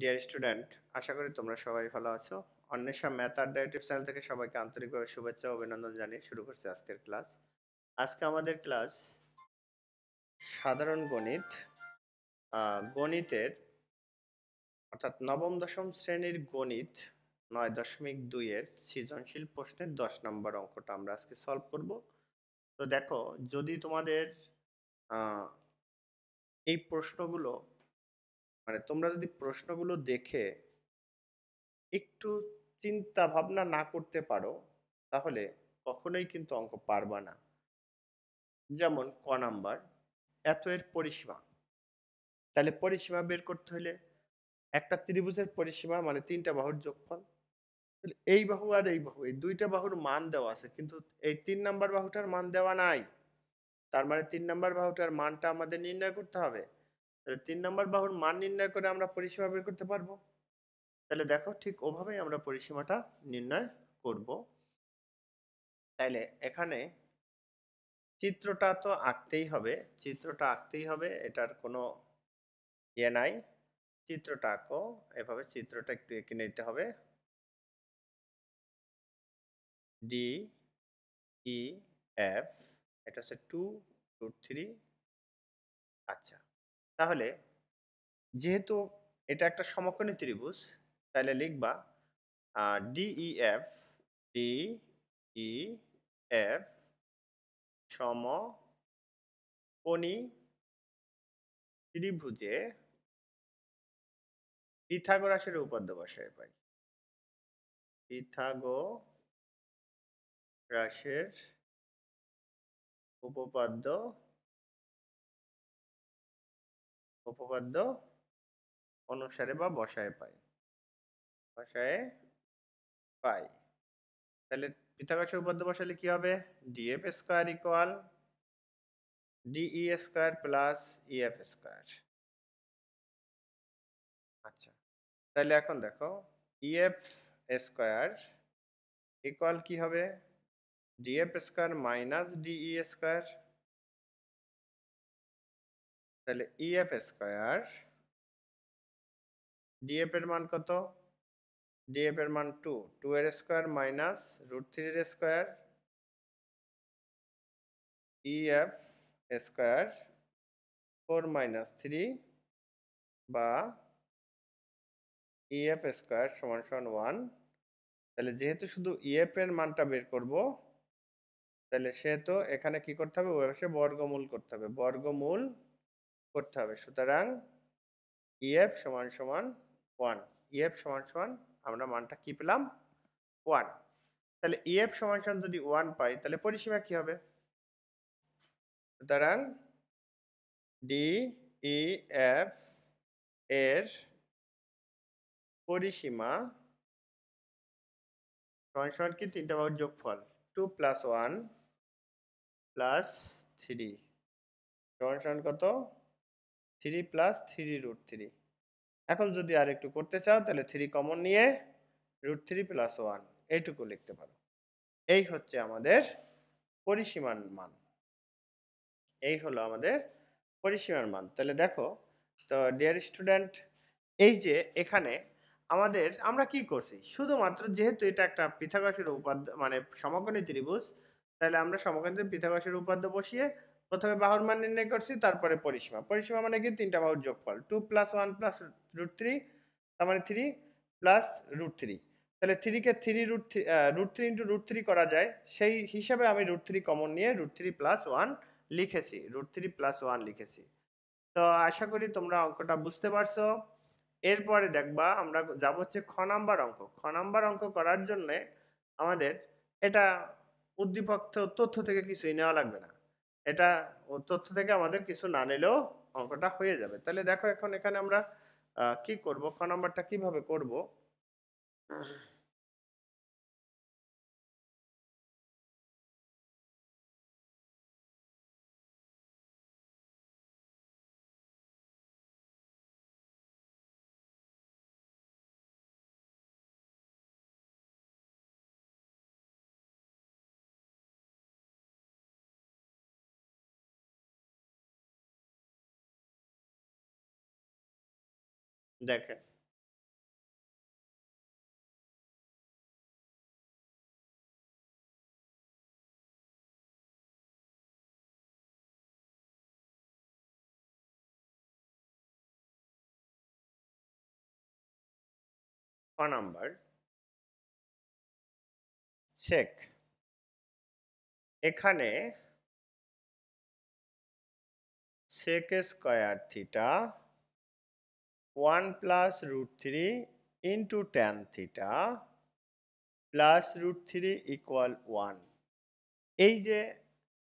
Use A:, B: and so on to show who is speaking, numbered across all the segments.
A: Dear student আশা করি তোমরা সবাই ভালো আছো অন্বেষা ম্যাথ আর ইউটিউব চ্যানেল থেকে সবাইকে আন্তরিকভাবে শুভেচ্ছা অভিনন্দন জানিয়ে শুরু করছি আজকের ক্লাস আজকে আমাদের ক্লাস সাধারণ গণিত গণিতের অর্থাৎ নবম দশম শ্রেণীর গণিত নয় দশমিক দুইয়ের সৃজনশীল প্রশ্নের দশ নম্বর অঙ্কটা আমরা আজকে সলভ করব তো দেখো যদি তোমাদের এই প্রশ্নগুলো মানে তোমরা যদি প্রশ্নগুলো দেখে একটু চিন্তা ভাবনা না করতে পারো তাহলে কখনোই কিন্তু অঙ্ক পারবা না যেমন ক নাম্বার এত এর পরিসীমা তাহলে পরিসীমা বের করতে হলে একটা ত্রিভুজের পরিসীমা মানে তিনটা বাহুর যোগফল এই বাহু আর এই বাহু এই দুইটা বাহুর মান দেওয়া আছে কিন্তু এই তিন নাম্বার বাহুটার মান দেওয়া নাই তার মানে তিন নাম্বার বাহুটার মানটা আমাদের নির্ণয় করতে হবে তাহলে তিন নম্বর বাহুর মান নির্ণয় করে আমরা পরিসীমা বের করতে পারবো তাহলে দেখো ঠিক ওভাবেই আমরা পরিসীমাটা নির্ণয় করব তাইলে এখানে চিত্রটা তো আঁকতেই হবে চিত্রটা আঁকতেই হবে এটার কোনো ইয়ে নাই চিত্রটা আঁকো এভাবে চিত্রটা একটু এঁকে নিতে হবে
B: ডি ই এফ এটা হচ্ছে টু টু থ্রি আচ্ছা তাহলে
A: যেহেতু এটা একটা সমকোণী ত্রিভুজ তাহলে লিখবা ডিইএফ
B: ডি ই এফ সমকোণী ত্রিভুজে পিথাগোরাসের উপপাদ্য বসায় পাই রাসের উপপাদ্য উপপাদ্য অনুসারে বা বসায় পাই বসায়
A: পাই তাহলে পিথাগোরাসের উপপাদ্য বসালে কি হবে DF square equal
B: DE square plus EF square আচ্ছা তাহলে এখন দেখো ইএফ স্কোয়ার ইকুয়াল কি হবে DF square minus DE square তাহলে ইএফ স্কোয়ার ডিএফ এর মান কত ডিএফ এর মান টু টু এর স্কোয়ার মাইনাস রুট থ্রির square EF square four minus three
A: বা ইএফ e স্কোয়ার সমান সমান ওয়ান তাহলে যেহেতু শুধু ইএফ e এর মানটা বের করব তাহলে সেহেতু এখানে কি করতে হবে ওই বর্গমূল করতে হবে বর্গমূল করতে হবে সুতরাং ইএফ e সমান সমান ওয়ান ইএফ e সমান সমান আমরা মানটা কি পেলাম ওয়ান তাহলে ইএফ e সমান সমান যদি ওয়ান পাই তাহলে পরিসীমা কি হবে
B: সুতরাং ডি ই এফ এর পরিসীমা সমান সমান কি তিনটা যোগ ফল two plus one plus
A: three সমান সমান কত three plus three root three এখন যদি আর একটু করতে চাও তাহলে থ্রি কমন নিয়ে রুট থ্রি প্লাস ওয়ান এইটুকু লিখতে পারো এই হচ্ছে আমাদের পরিসীমার মান এই হলো আমাদের পরিসীমার মান তাহলে দেখো তো ডিয়ার স্টুডেন্ট এই যে এখানে আমাদের আমরা কি করছি শুধুমাত্র যেহেতু এটা একটা পৃথাগসের উপাদ্য মানে সমকোণী ত্রিভুজ তাহলে আমরা সমকোণী পৃথাগসের উপাদ্য বসিয়ে প্রথমে বাহুর মান নির্ণয় করছি তারপরে পরিসীমা পরিসীমা মানে কি তিনটা বাহুর যোগফল two plus one plus root three তার মানে থ্রি প্লাস রুট থ্রি তাহলে থ্রিকে three root three root three into root three করা যায় সেই হিসাবে আমি রুট থ্রি কমন নিয়ে রুট থ্রি প্লাস ওয়ান লিখেছি রুট থ্রি প্লাস ওয়ান লিখেছি তো আশা করি তোমরা অঙ্কটা বুঝতে পারছো এরপরে দেখবা আমরা যাব হচ্ছে খ নাম্বার অঙ্ক খ নাম্বার অঙ্ক করার জন্যে আমাদের এটা উদ্দীপক তথ্য থেকে কিছুই নেওয়া লাগবে না এটা তথ্য থেকে আমাদের কিছু না নিলেও অঙ্কটা হয়ে যাবে তাহলে দেখো এখন এখানে আমরা
B: কি করব খ নাম্বারটা কিভাবে করব দেখেন খ নাম্বার চেক এখানে sec square theta
A: 1 plus root 3 into tan theta plus root 3 equal 1 এই যে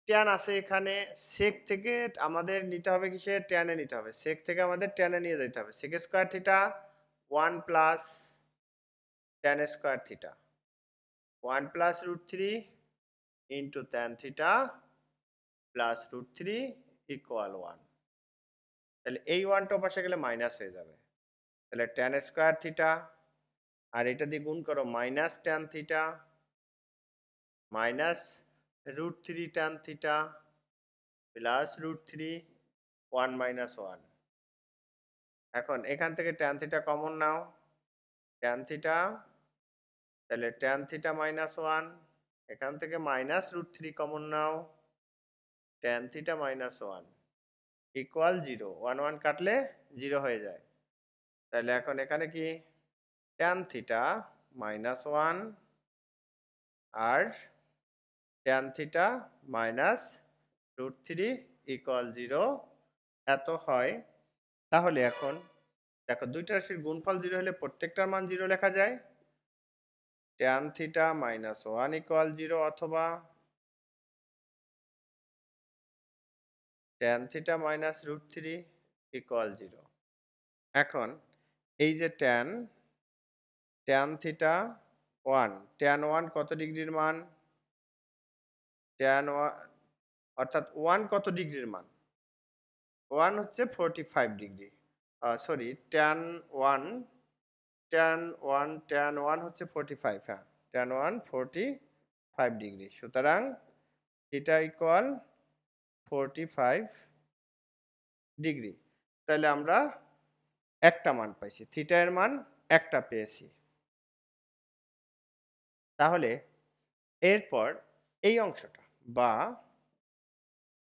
A: ট্যান আছে এখানে সেক থেকে আমাদের নিতে হবে কিসে ট্যানে নিতে হবে সেক থেকে আমাদের ট্যানে নিয়ে যেতে হবে sec square theta one plus tan square theta one plus root three into tan theta plus root three equal one তাহলে এই ওয়ানটা পাশে গেলে মাইনাস হয়ে যাবে তাহলে ট্যান স্কোয়ার থিটা আর এটা দিয়ে গুণ করো minus tan theta minus root three tan theta plus root three one minus one এখন এখান থেকে ট্যান থিটা কমন নাও ট্যান থিটা তাহলে ট্যান থিটা মাইনাস ওয়ান এখান থেকে মাইনাস রুট থ্রি কমন নাও tan theta minus one equal zero one one কাটলে zero হয়ে যায় তাহলে এখন এখানে কি ট্যান থিটা মাইনাস ওয়ান আর tan theta minus root three equal zero এত হয় তাহলে এখন দেখো দুইটা রাশির গুণফল জিরো হলে প্রত্যেকটার মান জিরো লেখা যায় tan theta minus one equal zero অথবা tan theta minus root three equal zero এখন এই যে tan tan theta one tan one কত ডিগ্রির মান ট্যান ওয়ান অর্থাৎ ওয়ান কত ডিগ্রির মান ওয়ান হচ্ছে forty five degree sorry tan one tan one tan one হচ্ছে ফোরটি ফাইভ হ্যাঁ tan one forty five degree সুতরাং theta equal forty five degree তাহলে আমরা একটা মান পাইছি থিটা এর মান একটা পেয়েছি তাহলে এরপর এই অংশটা বা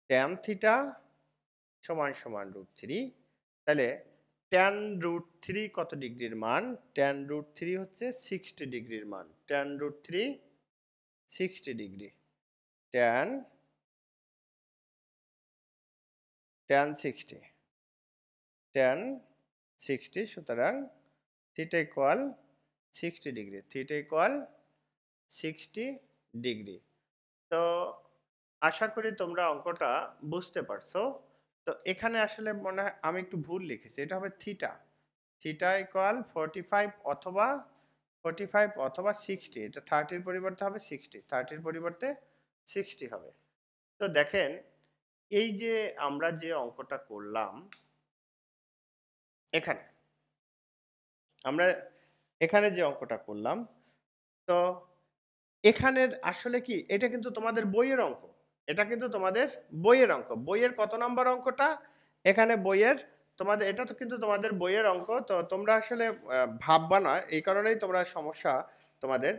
A: ট্যান থিটা সমান সমান রুট থ্রি তাহলে ট্যান রুট থ্রি কত ডিগ্রির মান ট্যান রুট থ্রি হচ্ছে সিক্সটি ডিগ্রির মান tan root
B: three sixty degree tan tan sixty tan
A: sixty সুতরাং theta equal sixty degree theta equal sixty degree তো আশা করি তোমরা অঙ্কটা বুঝতে পারছো তো এখানে আসলে মনে হয় আমি একটু ভুল লিখেছি এটা হবে theta theta equal forty five অথবা ফোরটি ফাইভ অথবা সিক্সটি এটা থার্টির পরিবর্তে হবে সিক্সটি থার্টির পরিবর্তে সিক্সটি হবে তো দেখেন এই যে আমরা যে অঙ্কটা করলাম এখানে আমরা এখানে যে অঙ্কটা করলাম তো এখানের আসলে কি এটা কিন্তু তোমাদের বইয়ের অঙ্ক এটা কিন্তু তোমাদের বইয়ের অঙ্ক বইয়ের কত নম্বর অঙ্কটা এখানে বইয়ের তোমাদের এটা তো কিন্তু তোমাদের বইয়ের অঙ্ক তো তোমরা আসলে ভাববা না এই কারণেই তোমরা সমস্যা তোমাদের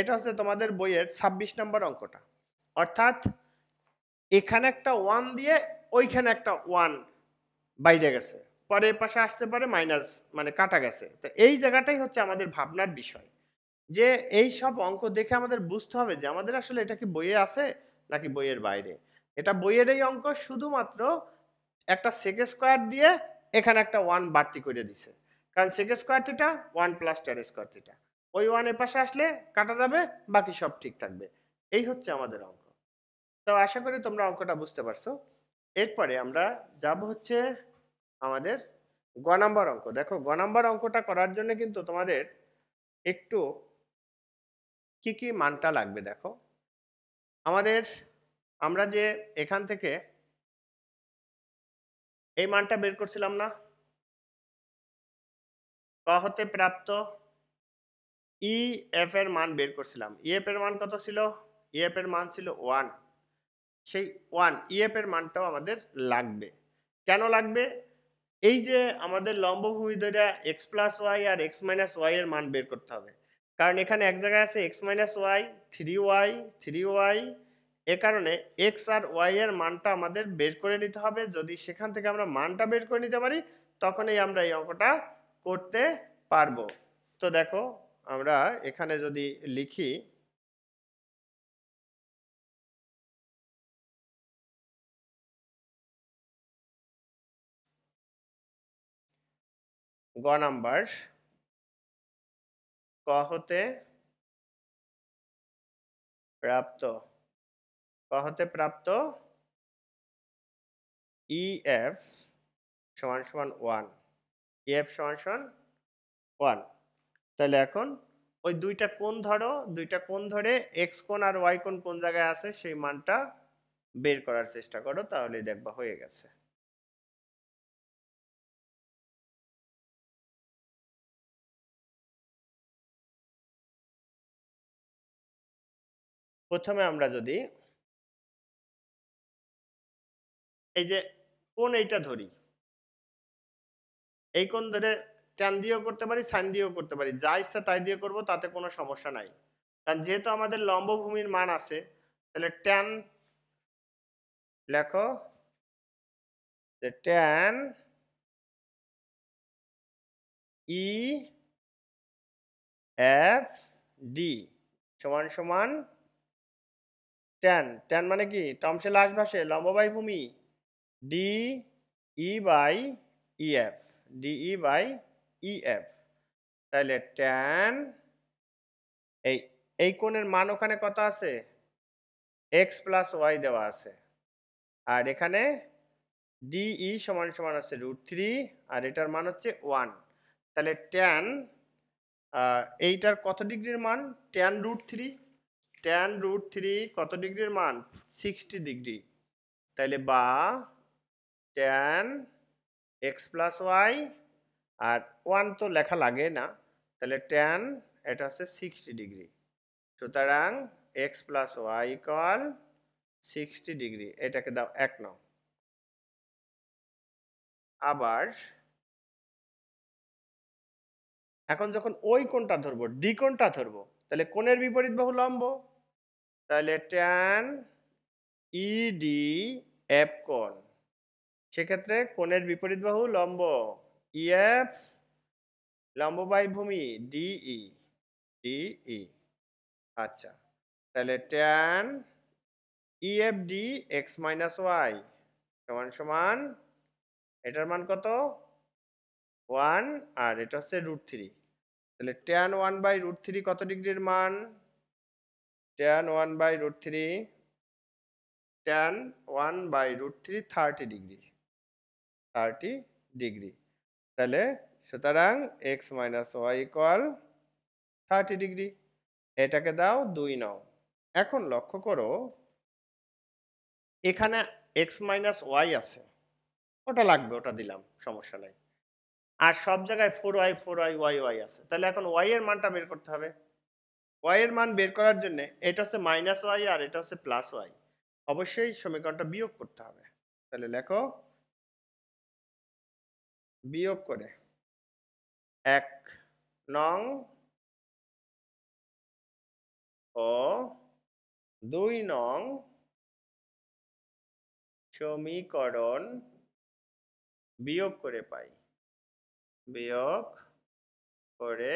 A: এটা হচ্ছে তোমাদের বইয়ের ছাব্বিশ নম্বর অঙ্কটা অর্থাৎ এখানে একটা ওয়ান দিয়ে ওইখানে একটা ওয়ান বাইরে গেছে পরে পাশে আসতে পারে মাইনাস মানে কাটা গেছে তো এই জায়গাটাই হচ্ছে আমাদের ভাবনার বিষয় যে এই সব অঙ্ক দেখে আমাদের বুঝতে হবে যে আমাদের আসলে এটা কি বইয়ে আছে নাকি বইয়ের বাইরে এটা বইয়ের এই অঙ্ক শুধুমাত্র একটা সেকে স্কোয়ার দিয়ে এখানে একটা ওয়ান বাড়তি করে দিছে কারণ সেকে স্কোয়ার থিটা ওয়ান প্লাস টার স্কোয়ার থিটা ওই ওয়ানের পাশে আসলে কাটা যাবে বাকি সব ঠিক থাকবে এই হচ্ছে আমাদের অঙ্ক তো আশা করি তোমরা অঙ্কটা বুঝতে পারছো এরপরে আমরা যাব হচ্ছে আমাদের গ নাম্বার অঙ্ক দেখো গ নাম্বার অঙ্কটা করার জন্য কিন্তু তোমাদের একটু কি কি মানটা লাগবে দেখো আমাদের আমরা যে এখান থেকে
B: এই মানটা বের করছিলাম না ক হতে প্রাপ্ত ই e এফ এর মান বের করছিলাম
A: ই e এফ এর মান কত ছিল ই e এফ এর মান ছিল ওয়ান সেই ওয়ান ইএফের e মানটাও আমাদের লাগবে কেন লাগবে এই যে আমাদের লম্বভূমি ধরে এক্স প্লাস ওয়াই আর এক্স মাইনাস ওয়াই এর মান বের করতে হবে কারণ এখানে এক জায়গায় আছে X minus Y three Y three Y এ কারণে এক্স আর ওয়াই এর মানটা আমাদের বের করে নিতে হবে যদি সেখান থেকে আমরা মানটা বের করে নিতে পারি তখনই আমরা এই অঙ্কটা
B: করতে পারবো তো দেখো আমরা এখানে যদি লিখি গ নাম্বার ক হতে প্রাপ্ত ক হতে প্রাপ্ত ই e এফ সমান সমান ওয়ান ই এফ
A: সমান সমান ওয়ান তাহলে এখন ওই দুইটা কোন ধরো দুইটা কোন ধরে এক্স কোন আর ওয়াই কোন কোন জায়গায় আছে সেই মানটা বের করার চেষ্টা করো
B: তাহলে দেখবা হয়ে গেছে প্রথমে আমরা যদি এই যে কোন এইটা ধরি এই কোন ধরে
A: ট্যান দিয়েও করতে পারি সাইন দিয়েও করতে পারি যা ইচ্ছা তাই দিয়ে করব তাতে কোনো সমস্যা নাই কারণ
B: যেহেতু আমাদের লম্বভূমির মান আছে তাহলে ট্যান লেখো যে ট্যান ই এফ ডি
A: সমান সমান ট্যান ট্যান মানে কি টমসে লাশ ভাসে লম্বাই ভূমি D E e by D e E e by E F তাহলে ট্যান এই এই কোণের মান ওখানে কত আছে এক্স প্লাস ওয়াই দেওয়া আছে আর এখানে ডিই সমান সমান আছে রুট থ্রি আর এটার মান হচ্ছে ওয়ান তাহলে ট্যান এইটার কত ডিগ্রির মান tan root three tan root three কত ডিগ্রির মান সিক্সটি ডিগ্রি তাইলে বা টেন এক্স প্লাস ওয়াই আর ওয়ান তো লেখা লাগে না তাহলে টেন এটা হচ্ছে সিক্সটি ডিগ্রি সুতরাং X plus Y equal sixty degree এটাকে দাও এক
B: নাও আবার এখন যখন ওই কোনটা ধরবো ডি কোনটা ধরবো তাহলে কোণের বিপরীত
A: বাহু লম্ব তাহলে ট্যান ইডি এফ কোন সেক্ষেত্রে কোণের বিপরীত বাহু লম্ব ইএফ e লম্ব বায়ুভূমি ডিই ডিই e, e। আচ্ছা তাহলে tan EF D X minus Y সমান সমান এটার মান কত ওয়ান আর এটা হচ্ছে রুট থ্রি তাহলে tan one by root three কত ডিগ্রির মান tan 1 by root 3 tan 1 by root 3 30 degree 30 degree তাহলে সুতরাং X minus Y equal thirty degree এটাকে দাও দুই নাও এখন লক্ষ্য করো এখানে এক্স মাইনাস ওয়াই আছে ওটা লাগবে ওটা দিলাম সমস্যা নাই আর সব জায়গায় four Y four Y Y Y আছে তাহলে এখন ওয়াই এর মানটা বের করতে হবে ওয়াইয়ের এর মান বের করার জন্য এটা হচ্ছে মাইনাস ওয়াই আর এটা হচ্ছে প্লাস ওয়াই অবশ্যই সমীকরণটা বিয়োগ করতে হবে
B: তাহলে লেখো বিয়োগ করে এক নং ও দুই নং সমীকরণ বিয়োগ করে পাই
A: বিয়োগ করে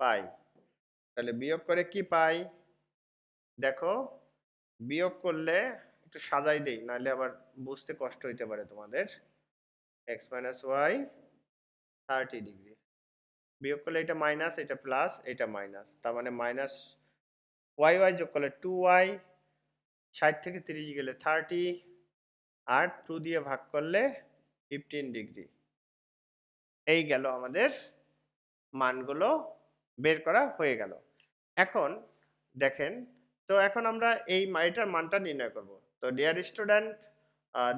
A: পাই তাহলে বিয়োগ করে কি পাই দেখো বিয়োগ করলে একটু সাজাই দেই নাহলে আবার বুঝতে কষ্ট হইতে পারে তোমাদের X minus Y thirty degree বিয়োগ করলে এটা মাইনাস এটা প্লাস এটা মাইনাস তার মানে মাইনাস ওয়াই ওয়াই যোগ করলে টু ওয়াই ষাট থেকে তিরিশ গেলে থার্টি আর টু দিয়ে ভাগ করলে ফিফটিন ডিগ্রি এই গেল আমাদের মানগুলো বের করা হয়ে গেল এখন দেখেন তো এখন আমরা এই মাইটার মানটা নির্ণয় করব তো ডিয়ার স্টুডেন্ট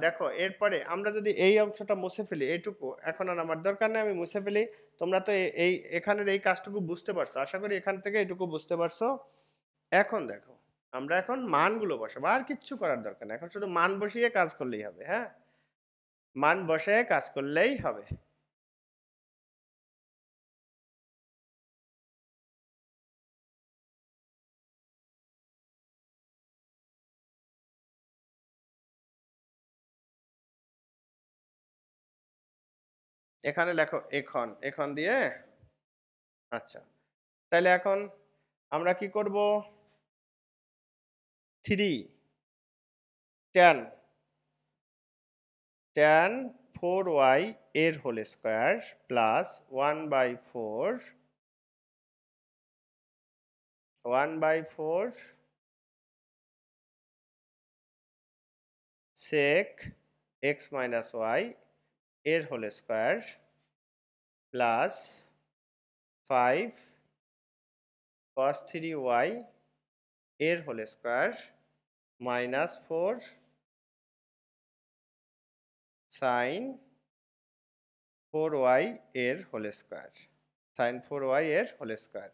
A: দেখো এরপরে আমরা যদি এই অংশটা মুছে ফেলি এইটুকু এখন আর আমার দরকার নেই আমি মুছে ফেলি তোমরা তো এই এখানের এই কাজটুকু বুঝতে পারছো আশা করি এখান থেকে এটুকু বুঝতে পারছো এখন দেখো আমরা এখন মানগুলো বসাবো আর কিচ্ছু করার দরকার নেই এখন শুধু মান বসিয়ে
B: কাজ করলেই হবে হ্যাঁ মান বসে কাজ করলেই হবে এখানে লেখো এখন এখন দিয়ে আচ্ছা তাহলে এখন আমরা কি করব three tan tan four Y এর whole square plus one by four one by four sec X minus Y এর whole square
A: plus five cos three
B: Y এর whole square minus four sine four Y এর whole square sine four Y এর whole square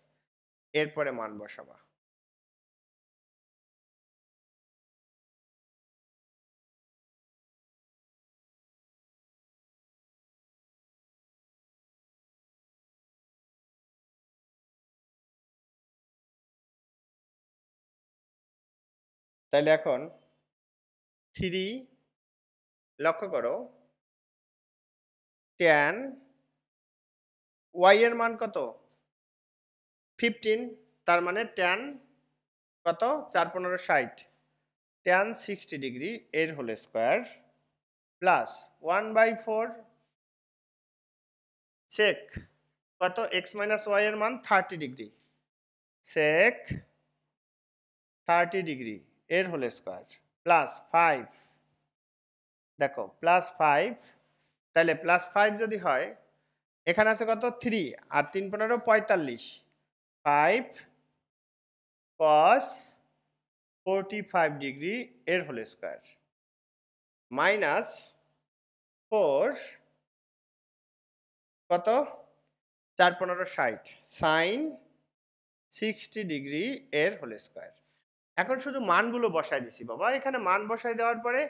B: এরপরে মান বসাবা তাহলে এখন three লক্ষ্য করো টেন ওয়াই এর মান কত ফিফটিন তার মানে টেন
A: কত চার পনেরো ষাট টেন সিক্সটি ডিগ্রি এর whole square plus one by four sec কত এক্স মাইনাস ওয়াই এর মান thirty degree sec thirty degree এর হোল স্কোয়ার প্লাস ফাইভ দেখো প্লাস ফাইভ তাহলে প্লাস ফাইভ যদি হয় এখানে আছে কত থ্রি আর তিন পনেরো পঁয়তাল্লিশ five
B: cos forty five degree এর হোল স্কোয়ার মাইনাস ফোর
A: কত চার পনেরো ষাট সাইন সিক্সটি ডিগ্রি এর হোল স্কোয়ার এখন শুধু মানগুলো বসায় দিছি বাবা এখানে মান বসায় দেওয়ার পরে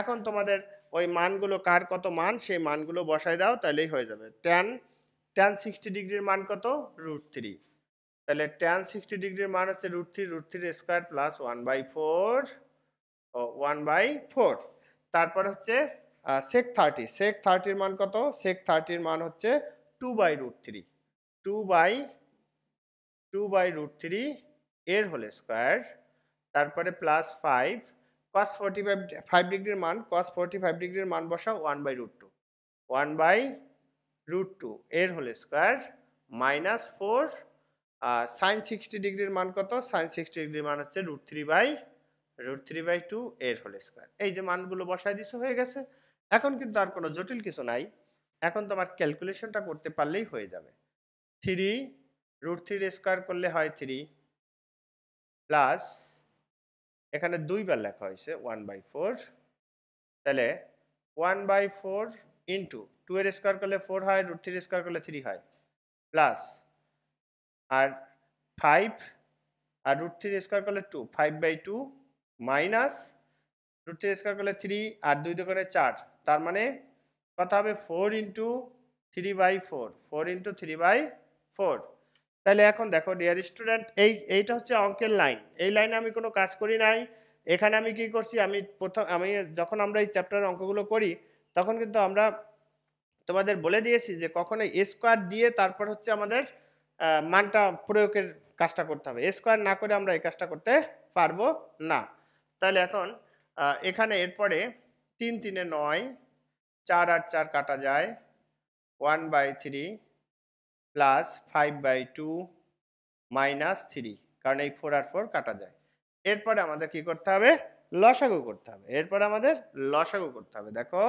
A: এখন তোমাদের ওই মানগুলো কার কত মান সেই মানগুলো বসায় দাও তাহলেই হয়ে যাবে ট্যান ট্যান সিক্সটি ডিগ্রির মান কত রুট থ্রি তাহলে ট্যান সিক্সটি ডিগ্রির মান হচ্ছে root three root three square plus one by four ও ওয়ান বাই ফোর তারপর হচ্ছে সেক থার্টি সেক থার্টির মান কত সেক থার্টির মান হচ্ছে two by root three two by two by root three এর হোল স্কোয়ার তারপরে plus five cos forty five five ডিগ্রির মান কস ফোরটি ফাইভ ডিগ্রির মান বসাও one by root two one by root two এর whole square minus four sine sixty ডিগ্রির মান কত সাইন সিক্সটি ডিগ্রির মান হচ্ছে root three by root three by two এর হোল স্কোয়ার এই যে মানগুলো বসায় দিছে হয়ে গেছে এখন কিন্তু আর কোনো জটিল কিছু নাই এখন তোমার ক্যালকুলেশনটা করতে পারলেই হয়ে যাবে থ্রি রুট থ্রির স্কোয়ার করলে হয় থ্রি প্লাস এখানে দুইবার লেখা হয়েছে ওয়ান বাই ফোর তাহলে one by four into two এর স্কোয়ার করলে ফোর হয় রুট থ্রির স্কোয়ার করলে থ্রি হয় প্লাস আর ফাইভ আর রুট থ্রির স্কোয়ার করলে two five by two minus root three square করলে থ্রি আর দুই দোকানে চার তার মানে কথা হবে four into three by four four into three by four তাহলে এখন দেখো ডিয়ার স্টুডেন্ট এই এইটা হচ্ছে অঙ্কের লাইন এই লাইনে আমি কোনো কাজ করি নাই এখানে আমি কি করছি আমি প্রথম আমি যখন আমরা এই চ্যাপ্টারের অঙ্কগুলো করি তখন কিন্তু আমরা তোমাদের বলে দিয়েছি যে কখনো স্কোয়ার দিয়ে তারপর হচ্ছে আমাদের মানটা প্রয়োগের কাজটা করতে হবে স্কোয়ার না করে আমরা এই কাজটা করতে পারবো না তাহলে এখন এখানে এরপরে তিন তিনে নয় চার আর চার কাটা যায় one by three plus five by two minus three কারণ এই ফোর আর ফোর কাটা যায় এরপরে আমাদের কি করতে হবে লসাগু করতে হবে এরপরে আমাদের
B: লসাগু করতে হবে দেখো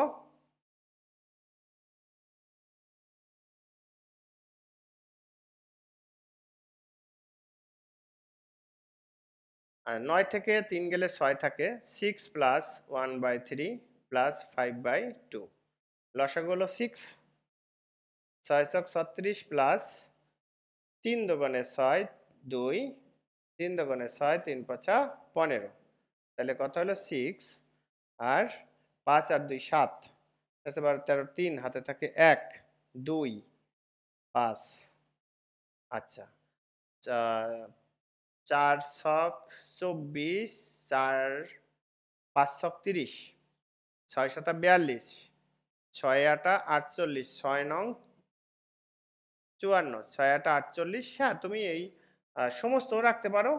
B: নয় থেকে তিন গেলে ছয় থাকে six plus one by three
A: plus five by two লসাগু হলো সিক্স ছয়শো ছত্রিশ প্লাস তিন দোকানে ছয় দুই তিন দোকানে ছয় তিন পাঁচা পনেরো তাহলে কত হলো সিক্স আর পাঁচ আর দুই সাত তাতে বারো তেরো তিন হাতে থাকে এক দুই পাঁচ আচ্ছা চার ছক চব্বিশ চার পাঁচ ছক তিরিশ ছয় সাতা বিয়াল্লিশ ছয় আটা আটচল্লিশ ছয় নং চুয়ান্ন ছয় আটা আটচল্লিশ হ্যাঁ তুমি এই সমস্ত রাখতে পারো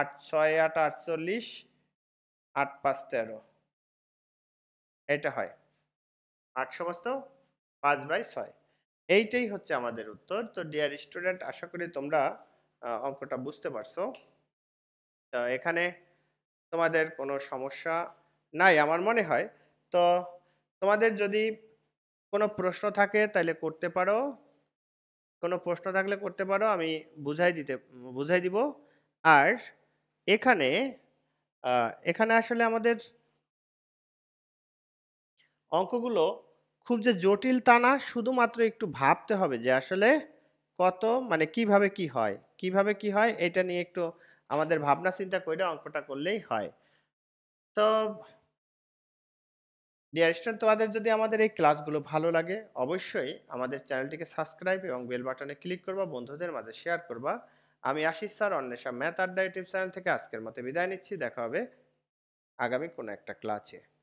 A: আট ছয় আট আটচল্লিশ আট পাঁচ তেরো এটা হয় আট সমস্ত পাঁচ বাই ছয় এইটাই হচ্ছে আমাদের উত্তর তো ডিয়ার স্টুডেন্ট আশা করি তোমরা অঙ্কটা বুঝতে পারছো তো এখানে তোমাদের কোনো সমস্যা নাই আমার মনে হয় তো তোমাদের যদি কোনো প্রশ্ন থাকে তাহলে করতে পারো কোনো প্রশ্ন থাকলে করতে পারো আমি বুঝাই দিতে বুঝাই দিব আর এখানে এখানে আসলে আমাদের অঙ্কগুলো খুব যে জটিল তা না শুধুমাত্র একটু ভাবতে হবে যে আসলে কত মানে কিভাবে কি হয় কিভাবে কি হয় এটা নিয়ে একটু আমাদের ভাবনা চিন্তা করে অঙ্কটা করলেই হয় তো ডিয়ার স্টুডেন্ট তোমাদের যদি আমাদের এই ক্লাসগুলো ভালো লাগে অবশ্যই আমাদের চ্যানেলটিকে সাবস্ক্রাইব এবং বেল বাটনে ক্লিক করবা বন্ধুদের মাঝে শেয়ার করবা আমি Ashish sir Anwesha math
B: Adda YouTube channel থেকে আজকের মতো বিদায় নিচ্ছি দেখা হবে আগামী কোনো একটা ক্লাসে